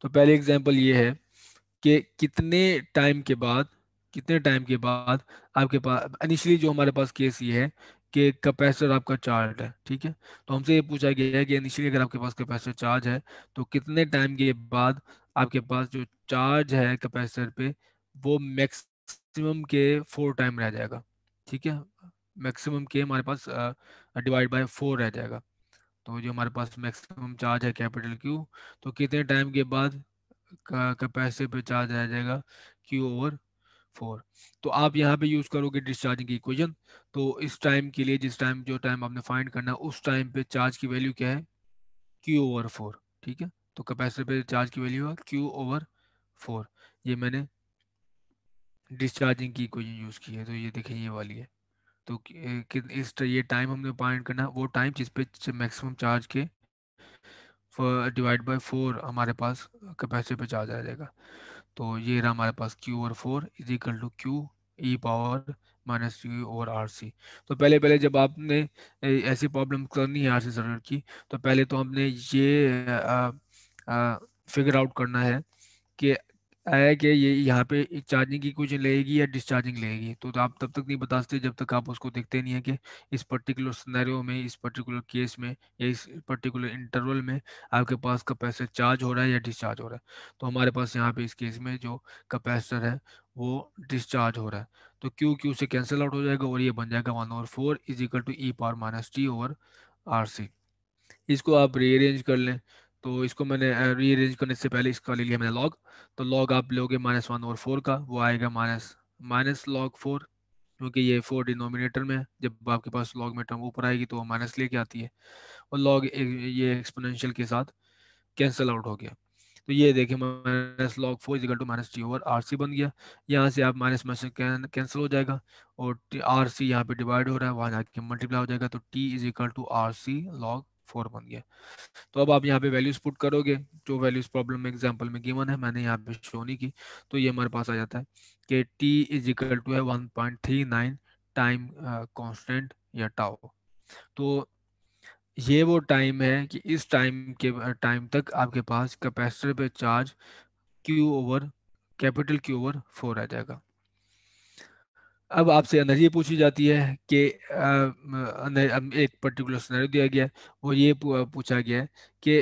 तो पहले एग्जाम्पल ये है कि कितने टाइम के बाद कितने टाइम के बाद आपके पास इनिशियली जो हमारे पास केस ये है कि कैपेसिटर आपका चार्ज है ठीक है तो हमसे ये पूछा गया है कि इनिशियली अगर आपके पास कैपेसिटर चार्ज है तो कितने टाइम के बाद आपके पास जो चार्ज है कैपेसिटर पे वो मैक्सिमम के फोर टाइम रह जाएगा ठीक है मैक्सिमम के हमारे पास डिवाइड बाय फोर रह जाएगा तो जो हमारे पास मैक्सिमम चार्ज है कैपिटल क्यू तो कितने टाइम के बाद कैपेसिटी पे चार्ज आ जाएगा क्यू ओवर फोर तो आप यहाँ पे यूज़ करोगे डिस्चार्जिंग की इक्वेशन तो इस टाइम के लिए जिस टाइम जो टाइम आपने फाइंड करना है उस टाइम पे चार्ज की वैल्यू क्या है क्यू ओवर फोर ठीक है तो कैपेसिटी पे चार्ज की वैल्यू है क्यू ओवर फोर ये मैंने डिस्चार्जिंग की इक्वेशन यूज़ की है तो ये देखें ये वाली है तो कि, इस ये टाइम हमने पॉइंट करना वो टाइम जिस पे मैक्सिमम चार्ज के डिवाइड बाय फोर हमारे पास कैपेसिटी पे चार्ज आ जाएगा तो ये रहा हमारे पास क्यू और four is equal to Q E power minus U और आर सी तो पहले पहले जब आपने ऐसी प्रॉब्लम करनी है आर सी सर्वर की तो पहले तो हमने ये फिगर आउट करना है कि है कि ये यहाँ पे चार्जिंग की कुछ लेगी या डिस्चार्जिंग लेगी तो, तो आप तब तक नहीं बता सकते जब तक आप उसको देखते नहीं है कि इस पर्टिकुलर सिनेरियो में इस पर्टिकुलर केस में या इस पर्टिकुलर इंटरवल में आपके पास कैपेसिटर चार्ज हो रहा है या डिस्चार्ज हो रहा है तो हमारे पास यहाँ पे इस केस में जो कैपेसिटर है वो डिस्चार्ज हो रहा है तो क्यू क्यू से कैंसिल आउट हो जाएगा और ये बन जाएगा one over four is equal to e power minus T over R C इसको आप रीअरेंज कर लें तो इसको मैंने रीअरेंज करने से पहले इसका ले लिया मैंने लॉग तो लॉग आप लोगे माइनस वन और फोर का वो आएगा माइनस माइनस लॉग फोर क्योंकि ये फोर डिनोमिनेटर में जब आपके पास लॉग में टर्म ऊपर आएगी तो वो माइनस लेके आती है और लॉग ये एक्सपोनेंशियल के साथ कैंसिल आउट हो गया तो ये देखिए minus log four is equal to minus T over R C बन गया यहाँ से आप माइनस माइनस कैंसिल हो जाएगा और आर सी यहाँ पे डिवाइड हो रहा है वहाँ जाके मल्टीप्लाई हो जाएगा तो t is equal to R C log four बन गया तो अब आप यहाँ पे वैल्यूज पुट करोगे जो वैल्यूज प्रॉब्लम में एग्जाम्पल में गिवन है मैंने यहाँ पे शो नहीं की तो ये हमारे पास आ जाता है कि टी इज इक्वल टू है one point three nine time constant या टाओ तो ये वो टाइम है कि इस टाइम के टाइम uh, तक आपके पास कैपेसिटर पे charge Q over capital Q over four आ जाएगा अब आपसे एनर्जी पूछी जाती है कि एक पर्टिकुलर सिनेरियो दिया गया और ये पूछा गया है कि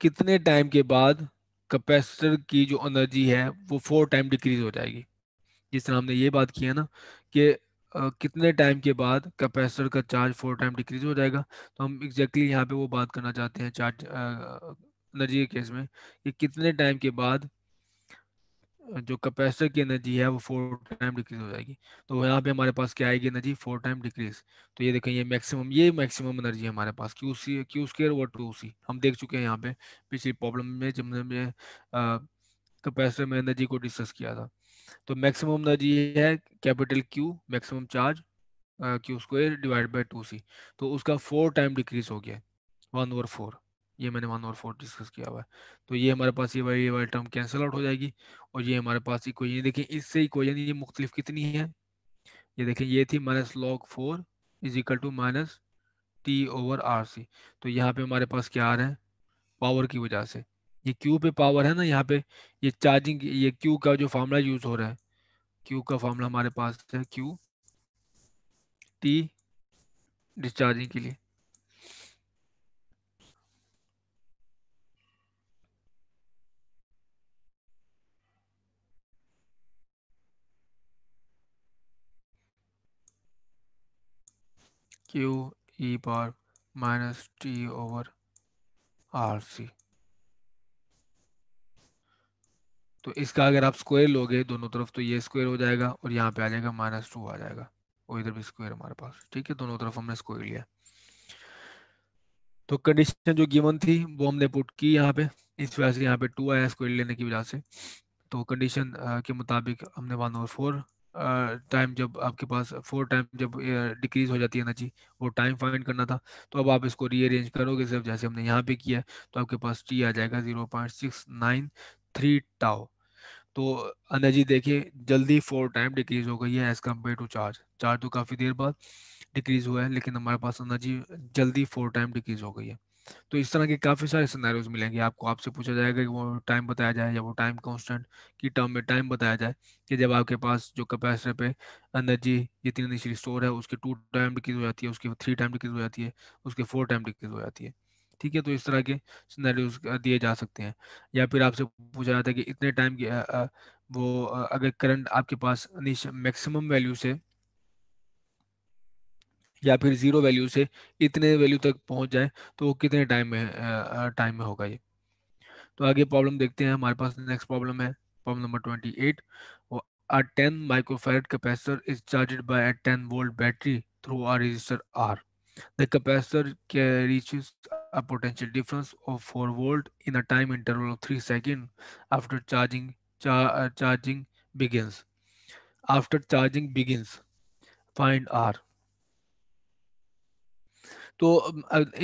कितने टाइम के बाद कैपेसिटर की जो एनर्जी है वो फोर टाइम डिक्रीज हो जाएगी जिस तरह हमने ये बात की है ना कि कितने टाइम के बाद कैपेसिटर का चार्ज फोर टाइम डिक्रीज हो जाएगा तो हम एग्जैक्टली यहाँ पे वो बात करना चाहते हैं चार्ज एनर्जी के केस में कि कितने टाइम के बाद जो कैपेसिटर की एनर्जी है वो फोर टाइम डिक्रीज हो जाएगी तो यहाँ पे हमारे पास क्या आएगी एनर्जी फोर टाइम डिक्रीज तो ये देखें ये मैक्सिमम ये मैक्सिमम एनर्जी है हमारे पास क्यू सी क्यू स्केयर वो टू सी हम देख चुके हैं यहाँ पे पिछली प्रॉब्लम में जब हमने कैपेसिटर में एनर्जी को डिस्कस किया था तो मैक्सिमम एनर्जी है capital Q maximum charge Q square divide by two C तो उसका फोर टाइम डिक्रीज हो गया वन ओवर फोर ये मैंने वन और फोर डिस्कस किया हुआ है तो ये हमारे पास ये वाली ये वाली टर्म कैंसिल आउट हो जाएगी और ये हमारे पास इक्वेशन देखिए इससे इक्वेशन ये मुख्तलिफ कितनी है ये देखें ये थी minus log four is equal to minus T over R C तो यहाँ पे हमारे पास क्या आ रहा है पावर की वजह से ये क्यू पे पावर है ना यहाँ पे ये चार्जिंग ये क्यू का जो फार्मूला यूज हो रहा है क्यू का फार्मूला हमारे पास है क्यू टी डिस्चार्जिंग के लिए क्यू ई बार minus T over R C तो इसका अगर आप स्क्वायर लोगे दोनों तरफ तो ये स्क्वायर हो जाएगा और यहाँ पे आ जाएगा माइनस टू आ जाएगा और इधर भी स्क्वायर हमारे पास ठीक है दोनों तरफ हमने स्क्वायर लिया तो कंडीशन जो गिवन थी वो हमने पुट की यहाँ पे इस वजह से यहाँ पे टू आया स्क्वायर लेने की वजह से तो कंडीशन के मुताबिक हमने वन और फोर टाइम जब आपके पास फोर टाइम जब डिक्रीज हो जाती है एनर्जी वो टाइम फाइंड करना था तो अब आप इसको रीअरेंज करोगे सिर्फ जैसे हमने यहाँ पे किया है तो आपके पास टी आ जाएगा zero point six nine three tau तो एनर्जी देखिए जल्दी फोर टाइम डिक्रीज हो गई है as compare to charge charge तो काफ़ी देर बाद डिक्रीज हुआ है लेकिन हमारे पास एनर्जी जल्दी फोर टाइम डिक्रीज हो गई है तो इस तरह के काफ़ी सारे सिनेरियोज मिलेंगे आपको आपसे पूछा जाएगा कि वो टाइम बताया जाए या वो टाइम कांस्टेंट की टर्म में टाइम बताया जाए कि जब आपके पास जो कैपेसिटर पे एनर्जी जितनी एनर्जी स्टोर है उसकी टू टाइम डिक्रीज हो जाती है उसकी थ्री टाइम डिक्रीज हो जाती है उसके फोर टाइम डिक्रीज हो जाती है ठीक है तो इस तरह के सिनेरियोज दिए जा सकते हैं या फिर आपसे पूछा जाता है कि इतने टाइम की वो अगर करंट आपके पास मैक्सिमम वैल्यू से या फिर जीरो वैल्यू से इतने वैल्यू तक पहुंच जाए तो वो कितने टाइम में टाइम में होगा ये तो आगे प्रॉब्लम देखते हैं हमारे पास नेक्स्ट प्रॉब्लम है problem number twenty eight a 10 microfarad capacitor is charged by a 10 volt battery through a resistor R. The capacitor reaches a potential difference of 4 volt in a time interval of 3 seconds after charging char uh, charging begins. After charging begins, find R. तो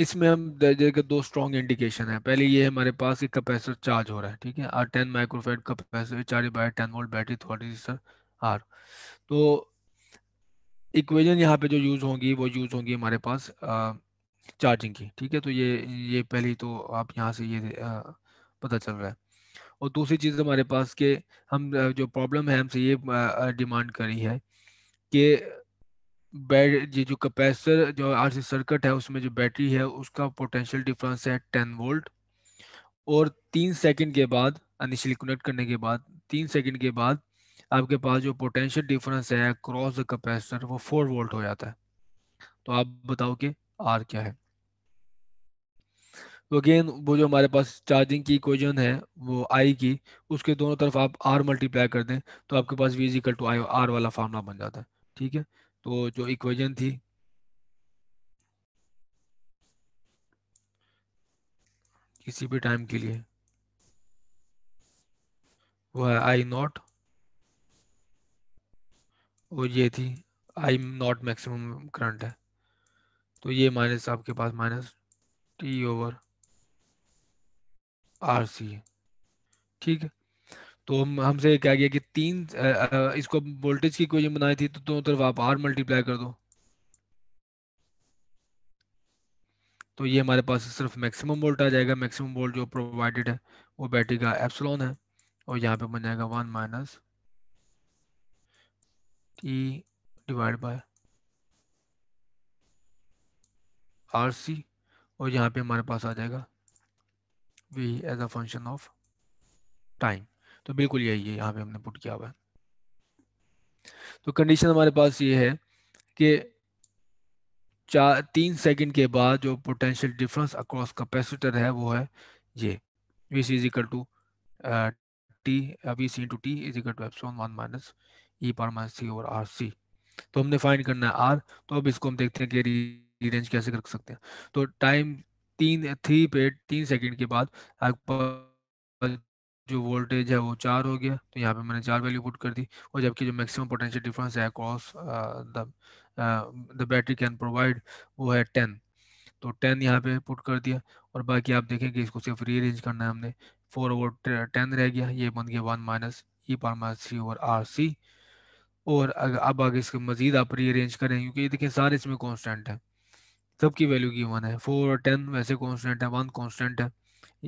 इसमें हम देखिए दो strong indication है पहले ये हमारे पास एक कैपेसिटर चार्ज हो रहा है ठीक है R ten microfarad capacitor charge by ten volt battery थोड़ी आर तो इक्वेजन यहाँ पे जो यूज़ होंगी वो यूज़ होंगी हमारे पास आ, चार्जिंग की ठीक है तो ये ये पहली तो आप यहाँ से ये आ, पता चल रहा है और दूसरी चीज़ हमारे पास के हम जो प्रॉब्लम है हमसे ये डिमांड करी है कि बैट ये जो कैपेसिटर जो सी सर्किट है उसमें जो बैटरी है उसका पोटेंशियल डिफरेंस है टेन वोल्ट और तीन सेकंड के बाद अनिशली कनेक्ट करने के बाद तीन सेकंड के बाद आपके पास जो पोटेंशियल डिफरेंस है क्रॉस द कैपेसिटर वो फोर वोल्ट हो जाता है तो आप बताओ कि आर क्या है तो अगेन वो जो हमारे पास चार्जिंग की इक्वेशन है वो आई की उसके दोनों तरफ आप आर मल्टीप्लाई कर दें तो आपके पास वीजिकल टू आई आर वाला फार्मूला बन जाता है ठीक है तो जो इक्वेजन थी किसी भी टाइम के लिए वो है आई नॉट और ये थी आई नॉट मैक्सिमम करंट है तो ये माइनस आपके पास minus T over R C ठीक है तो हम हमसे क्या किया कि तीन इसको वोल्टेज की क्वेश्चन बनाई थी तो दोनों तरफ आप आर मल्टीप्लाई कर दो तो ये हमारे पास सिर्फ मैक्सिमम वोल्ट आ जाएगा मैक्सिमम वोल्ट जो प्रोवाइडेड है वो बैटरी का एप्सलॉन है और यहाँ पे बन जाएगा one minus t divide by R C और यहाँ पे हमारे पास आ जाएगा V as a function of time तो बिल्कुल यही है यहाँ पे हमने पुट किया हुआ है तो कंडीशन हमारे पास ये है कि चार तीन सेकंड के बाद जो पोटेंशियल डिफरेंस अक्रॉस कैपेसिटर है वो है ये V C is equal to t V C into t is equal to epsilon one minus e power minus C और आर सी तो हमने फाइंड करना है आर तो अब इसको हम देखते हैं कि री, रेंज कैसे रख सकते हैं तो टाइम तीन थ्री पे तीन सेकंड के बाद जो वोल्टेज है वो चार हो गया तो यहाँ पे मैंने चार वैल्यू पुट कर दी और जबकि जो मैक्सिमम पोटेंशियल डिफरेंस है across the battery can provide वो है टेन तो टेन यहाँ पे पुट कर दिया और बाकी आप देखें कि इसको सिर्फ रीअरेंज करना है हमने फोर ओवर टेन रह गया ये बन गया one minus e power minus three over R C और अगर अब आगे इसके मजीद आप रीअरेंज करें क्योंकि ये देखिए सारे इसमें कॉन्स्टेंट है सबकी वैल्यू की वन है फोर और टेन वैसे कॉन्स्टेंट है वन कॉन्स्टेंट है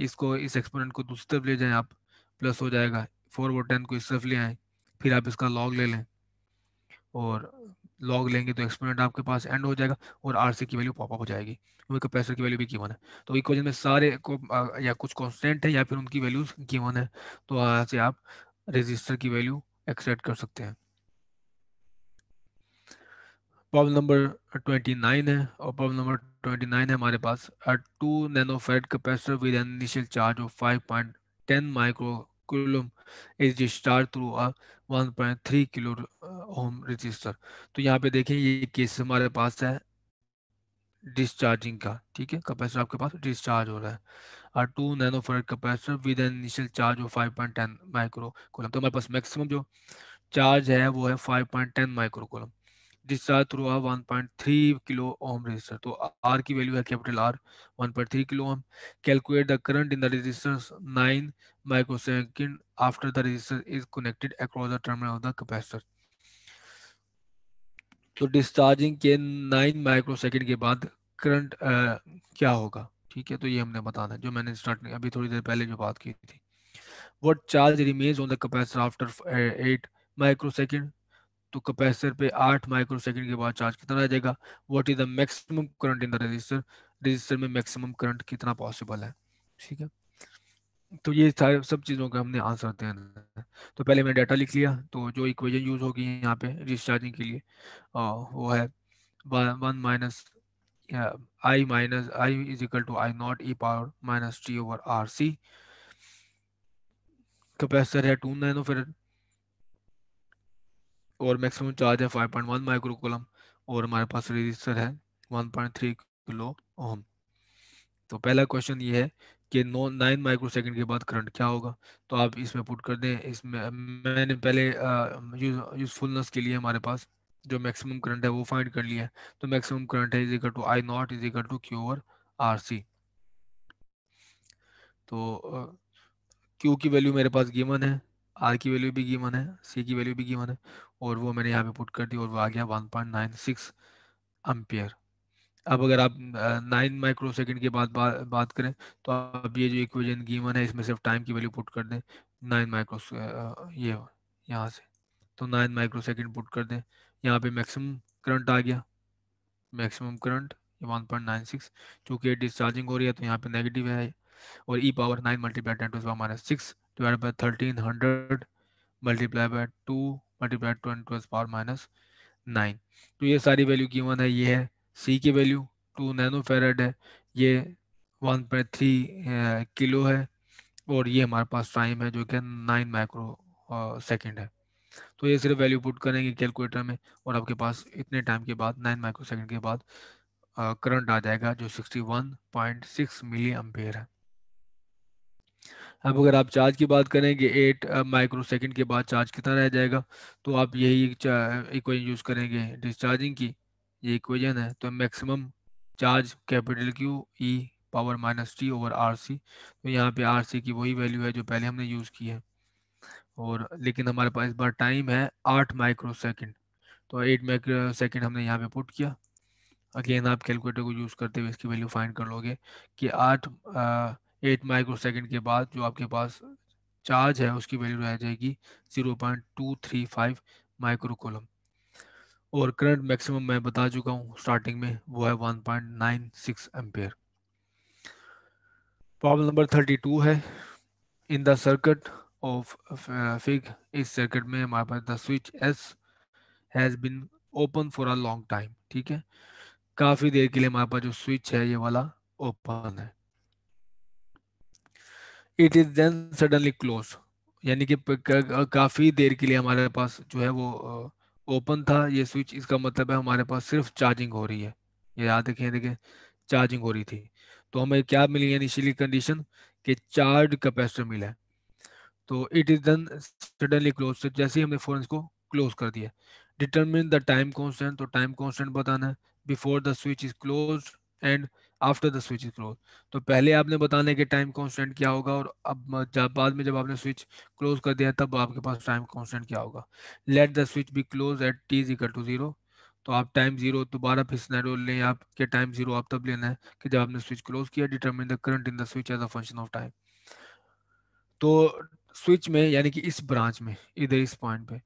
इसको इस एक्सपोनेंट को दूसरी तरफ ले जाएं आप प्लस हो जाएगा फोर वो टेन को इस तरफ ले आए फिर आप इसका लॉग ले लें और लॉग लेंगे तो एक्सपोनेंट आपके पास एंड हो जाएगा और आर सी की वैल्यू पॉप अप हो जाएगी क्योंकि कैपेसिटर की वैल्यू भी गिवन है तो इक्वेशन में सारे को या कुछ कॉन्स्टेंट है या फिर उनकी वैल्यूज गिवन है तो यहाँ से आप रजिस्टर की वैल्यू एक्सट्रैक्ट कर सकते हैं प्रॉब्लम नंबर ट्वेंटी नाइन है और प्रॉब्लम नंबर ट्वेंटी नाइन है हमारे पास two nanofarad capacitor with an initial charge of five point ten micro coulomb is discharge through a 1.3 kilo ohm resistor तो यहाँ पे देखें ये केस हमारे पास है डिस्चार्जिंग का ठीक है कैपेसिटर आपके पास डिस्चार्ज हो रहा है और two nano farad capacitor with an initial charge of five point ten micro coulomb तो हमारे पास मैक्सिमम जो चार्ज है वो है five point ten micro coulomb discharge through a 1.3 kilo ohm resistor तो आर की वैल्यू है capital R 1.3 kilo ohm calculate the current in the resistor 9 second after the resistor is connected across the terminal of the capacitor तो discharging के 9 second के बाद current uh, क्या होगा ठीक है तो ये हमने बताना है जो मैंने स्टार्ट अभी थोड़ी देर पहले जो बात की थी what charge remains on the capacitor after eight second तो कैपेसिटर पे आठ माइक्रो सेकंड के बाद चार्ज कितना आ जाएगा what is the maximum current in the resistor resistor में मैक्सिमम करंट कितना पॉसिबल है ठीक है तो ये सारे सब चीज़ों का हमने आंसर देना तो पहले मैंने डाटा लिख लिया तो जो इक्वेजन यूज होगी यहाँ पे रिस्चार्जिंग के लिए आ, वो है one minus I minus I is equal to I naught E power minus T over R C capacitor है टू नाइनो फेरेड और मैक्सिमम चार्ज है 5.1 माइक्रो कूलम और हमारे पास रजिस्टर है 1.3 किलो ओम तो पहला क्वेश्चन ये है कि नौ नाइन माइक्रो सेकेंड के बाद करंट क्या होगा तो आप इसमें पुट कर दें इसमें मैंने पहले यूजफुलनेस के लिए हमारे पास जो मैक्सिमम करंट है वो फाइंड कर लिया है तो मैक्सिमम करंट है equal to I naught equal to Q over R C तो क्यू की वैल्यू मेरे पास गिवन है आर की वैल्यू भी गिवन है सी की वैल्यू भी गिवन है और वो मैंने यहाँ पे पुट कर दी और वो आ गया 1.96 पॉइंट अम्पियर अब अगर आप नाइन माइक्रो सेकेंड की बात बा, बात करें तो आप ये जो इक्वेशन गिवन है इसमें सिर्फ टाइम की वैल्यू पुट कर दें नाइन माइक्रो ये यहाँ से तो नाइन माइक्रो सेकेंड पुट कर दें यहाँ पे मैक्सिमम करंट आ गया maximum current one point nine six चूँकि डिस्चार्जिंग हो रही है तो यहाँ पे नेगेटिव है और E power nine multiply ten to minus six divided by 1300 multiplied by 2 multiplied by multiply to the power minus 9 तो ये सारी वैल्यू गिवन है ये है सी की वैल्यू 2 नैनो फैराड है ये 1.3 किलो है और ये हमारे पास टाइम है जो कि 9 माइक्रो सेकंड है तो ये सिर्फ वैल्यू पुट करेंगे कैलकुलेटर में और आपके पास इतने टाइम के बाद 9 माइक्रो सेकंड के बाद करंट आ जाएगा जो 61.6 मिली एम्पेयर है अब अगर आप चार्ज की बात करेंगे एट माइक्रो सेकेंड के बाद चार्ज कितना रह जाएगा तो आप यही इक्वेजन यूज़ करेंगे डिस्चार्जिंग की ये इक्वेजन है तो मैक्सिमम चार्ज कैपिटल क्यू ई power minus T over R C तो यहाँ पे आर सी की वही वैल्यू है जो पहले हमने यूज़ की है और लेकिन हमारे पास इस बार टाइम है आठ माइक्रो सेकेंड तो एट माइक्रो सेकेंड हमने यहाँ पे पुट किया अगेन आप कैलकुलेटर को यूज़ करते हुए इसकी वैल्यू फाइंड कर लोगे कि आठ एट माइक्रो सेकेंड के बाद जो आपके पास चार्ज है उसकी वैल्यू रह जाएगी zero point two three five micro और करंट मैक्सिमम मैं बता चुका हूँ स्टार्टिंग में वो है one point nine six ampere problem number thirty two है in the circuit of fig इस सर्किट में हमारे पास the switch S has been open for a long time ठीक है काफ़ी देर के लिए हमारे पास जो स्विच है ये वाला ओपन है it is then suddenly close यानी कि काफ़ी देर के लिए हमारे पास जो है वो ओपन था ये स्विच इसका मतलब है हमारे पास सिर्फ चार्जिंग हो रही है ये याद रखिए देखिए चार्जिंग हो रही थी तो हमें क्या मिली इनिशियली कंडीशन कि चार्ज कैपेसिटर मिला है तो it is then suddenly close तो जैसे ही हमने फोन इसको क्लोज कर दिया डिटरमिन द टाइम कॉन्स्टेंट तो टाइम कॉन्स्टेंट बताना है before the switch is close and after the switch is close तो पहले आपने बताने के टाइम कॉन्स्टेंट क्या होगा और अब जब बाद में जब आपने स्विच क्लोज कर दिया तब आपके पास टाइम कॉन्स्टेंट क्या होगा let the switch be close at T is equal to zero तो आप टाइम जीरो दोबारा फिर स्नैडो लें आपके टाइम जीरो आप तब लेना है कि जब आपने स्विच क्लोज किया determine the current in the switch as a function of time तो स्विच में यानी कि इस ब्रांच में इधर इस पॉइंट पे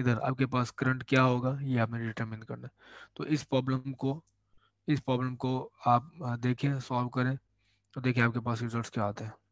इधर आपके पास करंट क्या होगा ये आपने डिटरमिन करना है तो इस प्रॉब्लम को इस प्रॉब्लम को आप देखें सॉल्व करें तो देखिए आपके पास रिजल्ट क्या आते हैं